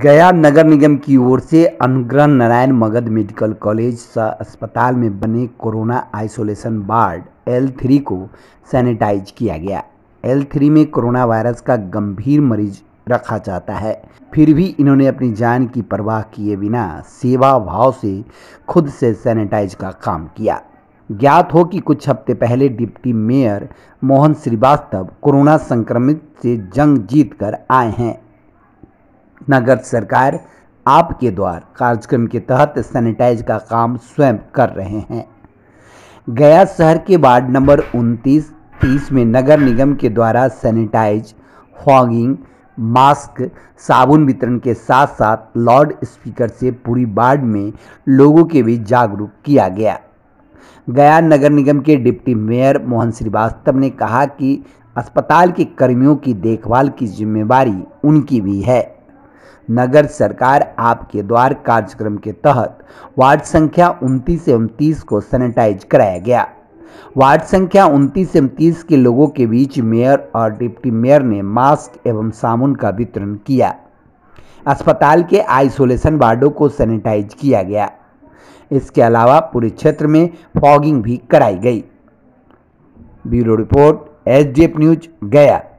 गया नगर निगम की ओर से अनुग्रह नारायण मगध मेडिकल कॉलेज अस्पताल में बने corona isolation ward L three को सैनिटाइज किया गया एल थ्री में कोरोना वायरस का गंभीर मरीज रखा जाता है फिर भी इन्होंने अपनी जान की परवाह किए बिना सेवा भाव से खुद से सैनिटाइज का काम किया ज्ञात हो कि कुछ हफ्ते पहले deputy mayor Mohan Srivastava corona संक्रमित से जंग जीत कर आए हैं नगर सरकार आपके द्वार कार्यक्रम के तहत सैनिटाइज का काम स्वयं कर रहे हैं गया शहर के वार्ड नंबर उनतीस तीस में नगर निगम के द्वारा सैनिटाइज फॉगिंग मास्क साबुन वितरण के साथ साथ लाउड स्पीकर से पूरी वार्ड में लोगों के बीच जागरूक किया गया गया नगर निगम के डिप्टी मेयर मोहन श्रीवास्तव ने कहा कि अस्पताल के कर्मियों की देखभाल की जिम्मेवारी उनकी भी है नगर सरकार आपके द्वार कार्यक्रम के तहत वार्ड संख्या उनतीस एवं तीस को सैनिटाइज कराया गया वार्ड संख्या उनतीस एवं तीस के लोगों के बीच मेयर और डिप्टी मेयर ने मास्क एवं साबुन का वितरण किया अस्पताल के आइसोलेशन वार्डो को सैनिटाइज किया गया इसके अलावा पूरे क्षेत्र में फॉगिंग भी कराई गई ब्यूरो रिपोर्ट एच न्यूज गया